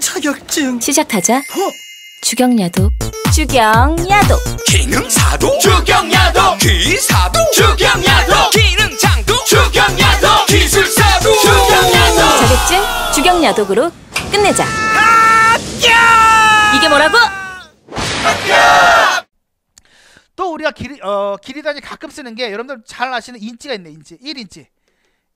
자격증 시작하자 어? 주경야도 주경야도 기능사도 주경야도 기사도 주경야도 기능장도 주경야도 기술사도 주경야도 자격증 주경야독으로 끝내자 이게 뭐라고? 또 우리가 길이, 어, 길이단위 가끔 쓰는 게 여러분들 잘 아시는 인치가 있네 인치 1인치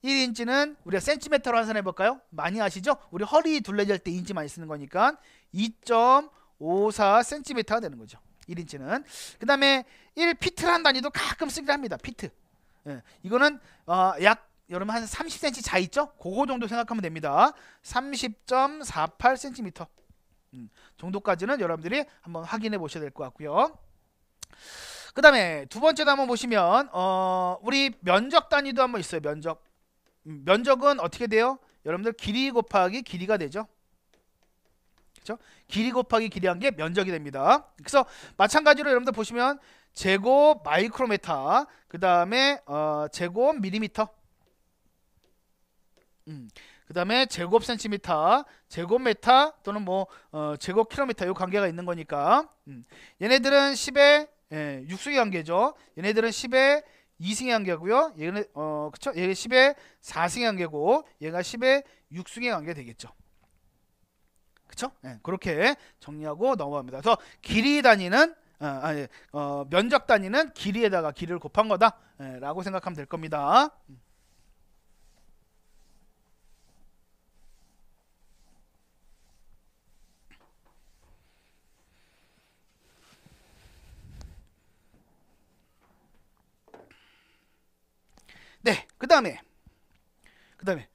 1인치는 우리가 센티미터로 환산해 볼까요? 많이 아시죠? 우리 허리 둘레절 때 인치 많이 쓰는 거니까 2.54cm가 되는 거죠. 1인치는. 그 다음에 1피트란 단위도 가끔 쓰기도 합니다. 피트. 예, 이거는 어, 약 여러분 한 30cm 차 있죠? 그거 정도 생각하면 됩니다. 30.48cm 음, 정도까지는 여러분들이 한번 확인해 보셔야 될 것 같고요. 그 다음에 두 번째도 한번 보시면 어, 우리 면적 단위도 한번 있어요. 면적. 음, 면적은 어떻게 돼요? 여러분들 길이 곱하기 길이가 되죠. 그렇죠? 길이 곱하기 길이 한게 면적이 됩니다. 그래서 마찬가지로 여러분들 보시면 제곱 마이크로메타 그 다음에 어, 제곱 밀리미터 음, 그 다음에 제곱 센티미터 제곱 메타 또는 뭐 어, 제곱 킬로미터 이 관계가 있는 거니까 음, 얘네들은 10의 예, 육수의 관계죠. 얘네들은 10의 2승의 한계고요. 얘는 어 그쵸? 얘 10에 4승의 한계고 얘가 10에 6승의 한계 되겠죠. 그쵸? 네, 그렇게 정리하고 넘어갑니다. 그래서 길이 단위는 어, 아니, 어, 면적 단위는 길이에다가 길을 곱한 거다라고 예, 생각하면 될 겁니다. 음. 그 다음에 그 다음에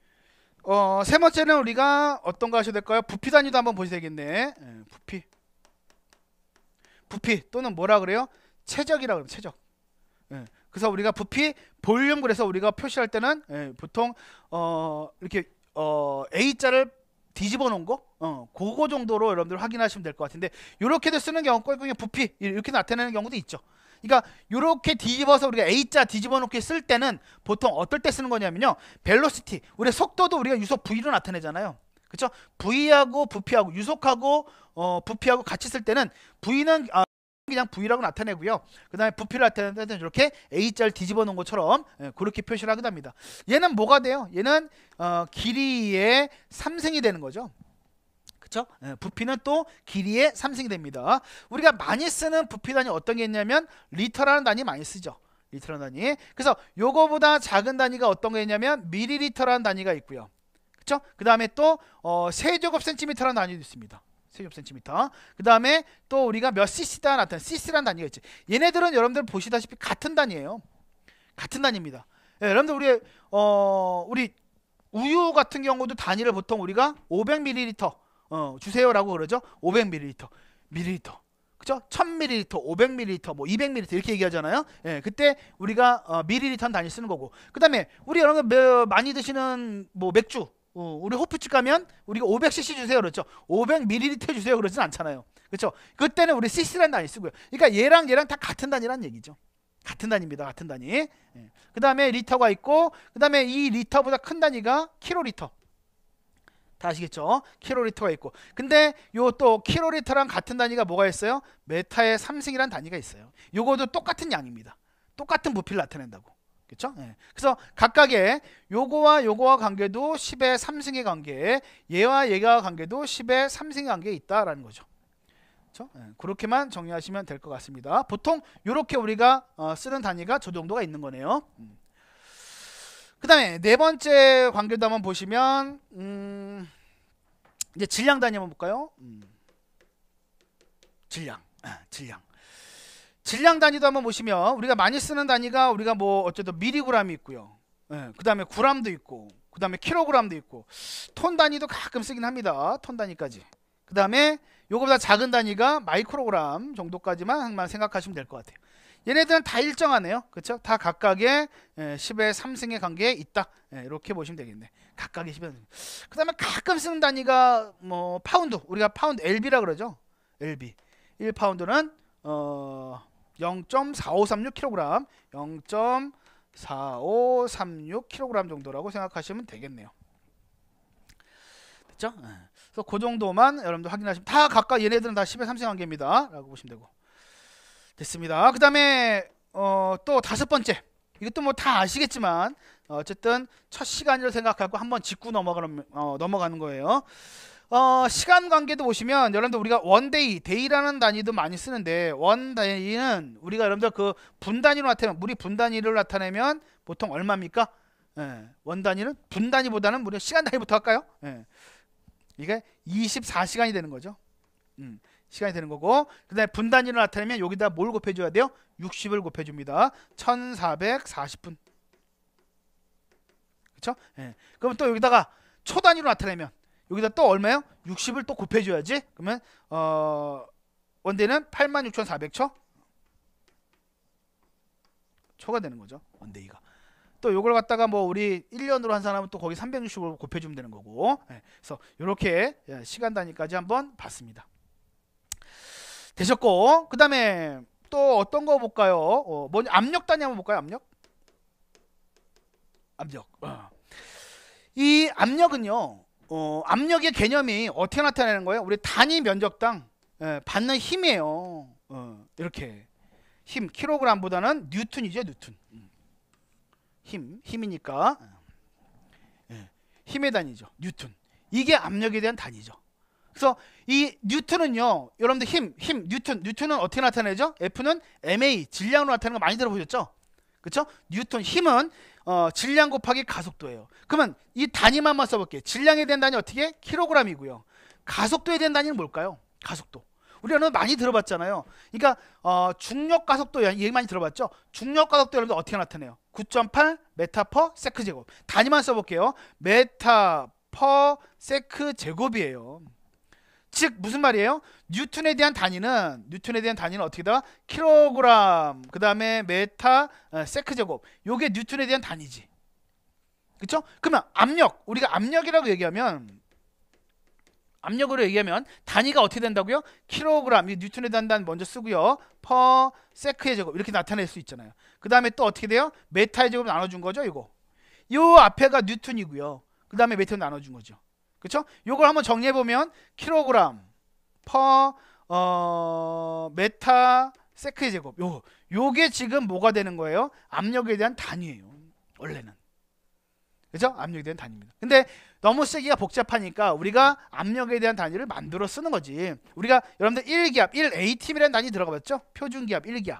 어, 세 번째는 우리가 어떤 거 하셔야 될까요? 부피 단위도 한번 보셔야 되겠네. 예, 부피 부피 또는 뭐라 그래요? 체적이라 고 그러면 체적. 예. 그래서 우리가 부피 볼륨 그래서 우리가 표시할 때는 예, 보통 어, 이렇게 어, A자를 뒤집어 놓은 거, 어, 그거 정도로 여러분들 확인하시면 될 것 같은데 이렇게도 쓰는 경우 꼴보기 부피 이렇게 나타내는 경우도 있죠. 그러니까 이렇게 뒤집어서 우리가 A자 뒤집어 놓기 쓸 때는 보통 어떨 때 쓰는 거냐면요. 벨로시티, 우리의 속도도 우리가 유속 V로 나타내잖아요. 그렇죠? V하고 부피하고 유속하고 어, 부피하고 같이 쓸 때는 V는 아, 그냥 V라고 나타내고요. 그 다음에 부피를 나타내는 데 이렇게 A자를 뒤집어 놓은 것처럼 예, 그렇게 표시를 하기도합니다 얘는 뭐가 돼요? 얘는 어, 길이의 3승이 되는 거죠. 그렇죠? 부피는 또 길이의 3승이 됩니다. 우리가 많이 쓰는 부피 단위 어떤 게 있냐면 리터라는 단위 많이 쓰죠. 리터라는 단위. 그래서 요거보다 작은 단위가 어떤 게 있냐면 미리리터라는 단위가 있고요. 그렇죠? 그다음에 또 어, 세제곱 센티미터라는 단위도 있습니다. 세제곱 센티미터. 그다음에 또 우리가 몇 cc다 나타난 cc라는 단위가 있지. 얘네들은 여러분들 보시다시피 같은 단위예요. 같은 단위입니다. 예, 여러분들 우리 어 우리 우유 같은 경우도 단위를 보통 우리가 500ml 어, 주세요라고 그러죠. 500ml, 밀리 그죠? 1000ml, 500ml, 뭐 200ml 이렇게 얘기하잖아요. 예, 그때 우리가 어, 밀리리터는 단위 쓰는 거고. 그다음에 우리 여러분 매, 많이 드시는 뭐 맥주, 어, 우리 호프집 가면 우리가 500cc 주세요 그렇죠. 500ml 주세요 그러진 않잖아요. 그렇죠? 그때는 우리 cc라는 단위 쓰고요. 그러니까 얘랑 얘랑 다 같은 단위란 얘기죠. 같은 단위입니다. 같은 단위. 예. 그다음에 리터가 있고 그다음에 이 리터보다 큰 단위가 킬로리터. 다 아시겠죠? 킬로리터가 있고 근데 요 또 킬로리터랑 같은 단위가 뭐가 있어요? 메타의 삼승이란 단위가 있어요. 요것도 똑같은 양입니다. 똑같은 부피를 나타낸다고. 그렇죠? 그래서 각각의 요거와 요거와 관계도 10의 3승의 관계에 얘와 얘가 관계도 10의 3승의 관계에 있다라는 거죠. 그렇죠? 그렇게만 정리하시면 될 것 같습니다. 보통 요렇게 우리가 어, 쓰는 단위가 저 정도가 있는 거네요. 음. 그 다음에 네 번째 관계도 한번 보시면 음, 이제 질량 단위 한번 볼까요? 음. 질량, 아, 질량. 질량 단위도 한번 보시면 우리가 많이 쓰는 단위가 우리가 뭐 어쨌든 미리그램이 있고요. 예, 그 다음에 그람도 있고, 그 다음에 킬로그램도 있고, 톤 단위도 가끔 쓰긴 합니다. 톤 단위까지. 그 다음에 요거보다 작은 단위가 마이크로그램 정도까지만 생각하시면 될 것 같아요. 얘네들은 다 일정하네요. 그쵸다 각각의 10의 예, 3승의 관계에 있다. 예, 이렇게 보시면 되겠네. 각각의 10의 3승. 그 다음에 가끔 쓰는 단위가 뭐 파운드. 우리가 파운드 LB라 그러죠. LB. 1파운드는 어 0.4536kg, 0.4536kg 정도라고 생각하시면 되겠네요. 됐죠? 예. 그래서 그 정도만 여러분들 확인하시면 다 각각 얘네들은 다 10의 3승 관계입니다. 라고 보시면 되고. 됐습니다. 그 다음에 어, 또 다섯 번째 이것도 뭐 다 아시겠지만 어, 어쨌든 첫 시간이라고 생각하고 한번 짚고 넘어가는, 어, 넘어가는 거예요. 어, 시간 관계도 보시면 여러분들 우리가 원데이, 데이라는 단위도 많이 쓰는데 원데이는 우리가 여러분들 그 분단위로 나타내면 물이 분단위를 나타내면 보통 얼마입니까? 예, 원단위는 분단위보다는 우리가 시간 단위부터 할까요? 예, 이게 24시간이 되는 거죠. 음, 시간이 되는 거고 그 다음에 분단위로 나타내면 여기다 뭘 곱해줘야 돼요? 60을 곱해줍니다. 1440분 그쵸? 예. 그럼 또 여기다가 초단위로 나타내면 여기다 또 얼마예요? 60을 또 곱해줘야지 그러면 어... 원대는 86,400초 초가 되는 거죠. 원대이가또 요걸 갖다가 뭐 우리 1년으로 한 사람은 또 거기 360으로 곱해주면 되는 거고. 예. 그래서 이렇게 예, 시간 단위까지 한번 봤습니다. 되셨고 그 다음에 또 어떤 거 볼까요? 어, 뭐 압력 단위 한번 볼까요? 압력? 압력. 어. 이 압력은요. 어, 압력의 개념이 어떻게 나타나는 거예요? 우리 단위 면적당 예, 받는 힘이에요. 어, 이렇게 힘 킬로그램보다는 뉴턴이죠, 뉴턴. 음. 힘 힘이니까 예, 예. 힘의 단위죠, 뉴턴. 이게 압력에 대한 단위죠. 그래서 이 뉴턴은요, 여러분들 힘, 힘, 뉴턴, 뉴턴은 어떻게 나타내죠? F는 ma 질량으로 나타내는 거 많이 들어보셨죠? 그렇죠? 뉴턴 힘은 어, 질량 곱하기 가속도예요. 그러면 이 단위만 만 써볼게요. 질량에 대한 단위 어떻게? 킬로그램이고요. 가속도에 대한 단위는 뭘까요? 가속도. 우리는 많이 들어봤잖아요. 그러니까 어, 중력 가속도 얘기 많이 들어봤죠? 중력 가속도 여러분들 어떻게 나타내요? 9.8 메타 퍼 세크 제곱. 단위만 써볼게요. 메타 퍼 세크 제곱이에요. 즉 무슨 말이에요? 뉴턴에 대한 단위는 뉴턴에 대한 단위는 어떻게다? 킬로그램 그다음에 메타 어, 세크 제곱. 요게 뉴턴에 대한 단위지. 그렇죠? 그러면 압력 우리가 압력이라고 얘기하면 압력으로 얘기하면 단위가 어떻게 된다고요? 킬로그램 이 뉴턴에 대한 단위 먼저 쓰고요. 퍼 세크의 제곱 이렇게 나타낼 수 있잖아요. 그다음에 또 어떻게 돼요? 메타의 제곱 나눠 준 거죠, 이거. 요 앞에가 뉴턴이고요. 그다음에 메타 나눠 준 거죠. 그렇죠? 요걸 한번 정리해 보면 킬로그램 퍼 어, 메타 세크의 제곱. 요 요게 지금 뭐가 되는 거예요? 압력에 대한 단위예요. 원래는. 그죠? 압력에 대한 단위입니다. 근데 너무 쓰기가 복잡하니까 우리가 압력에 대한 단위를 만들어 쓰는 거지. 우리가 여러분들 1기압, 1ATM이라는 단위 들어가 봤죠? 표준 기압, 1기압.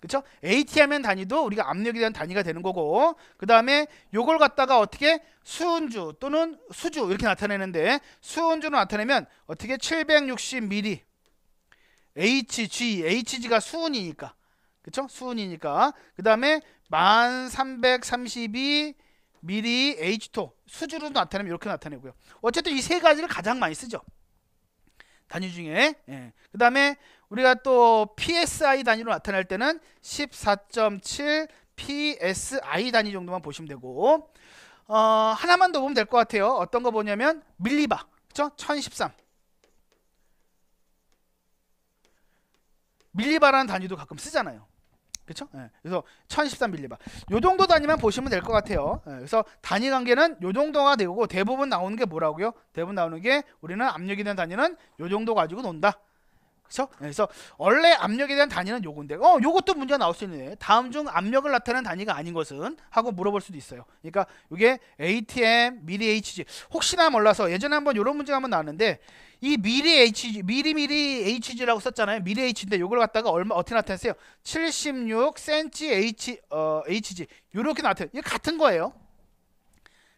그렇죠? AT하면 단위도 우리가 압력에 대한 단위가 되는 거고 그 다음에 요걸 갖다가 어떻게 수은주 또는 수주 이렇게 나타내는데 수은주로 나타내면 어떻게 760ml HG, HG가 수은이니까 그렇죠? 수은이니까 그 다음에 1332 미리 H2 수주로 나타내면 이렇게 나타내고요. 어쨌든 이 세 가지를 가장 많이 쓰죠. 단위 중에 예. 그 다음에 우리가 또 PSI 단위로 나타낼 때는 14.7 PSI 단위 정도만 보시면 되고 어, 하나만 더 보면 될 것 같아요 어떤 거 보냐면 밀리바 그쵸? 1013 밀리바라는 단위도 가끔 쓰잖아요 그렇죠? 예. 그래서 1013밀리바. 요 정도 단위만 보시면 될 것 같아요. 예. 그래서 단위 관계는 요 정도가 되고 대부분 나오는 게 뭐라고요? 대부분 나오는 게 우리는 압력이 된 단위는 요 정도 가지고 논다. 그렇 그래서 원래 압력에 대한 단위는 요건데 어 요것도 문제가 나올 수 있는데 다음 중 압력을 나타낸 단위가 아닌 것은 하고 물어볼 수도 있어요. 그러니까 이게 ATM 미리 HG 혹시나 몰라서 예전에 한번 이런 문제가 한번 나왔는데 이 미리 HG 미리 미리 HG라고 썼잖아요. 미리 HG인데 이걸 갖다가 얼마 어떻게 나타냈어요? 76cm H 어 HG 이렇게 나타내. 이 같은 거예요.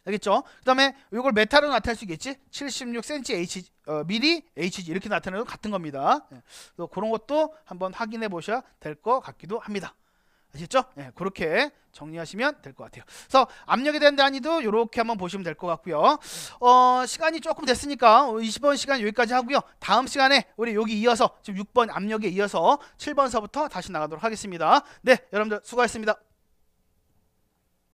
알겠죠? 그 다음에 이걸 메타로 나타낼 수 있겠지? 76cm H, 어, 미리 HG 이렇게 나타내도 같은 겁니다. 예. 그래서 그런 것도 한번 확인해 보셔야 될 것 같기도 합니다. 아시겠죠? 예, 그렇게 정리하시면 될 것 같아요. 그래서 압력에 대한 난이도 이렇게 한번 보시면 될 것 같고요. 어, 시간이 조금 됐으니까 20번 시간 여기까지 하고요. 다음 시간에 우리 여기 이어서 지금 6번 압력에 이어서 7번서부터 다시 나가도록 하겠습니다. 네, 여러분들 수고하셨습니다.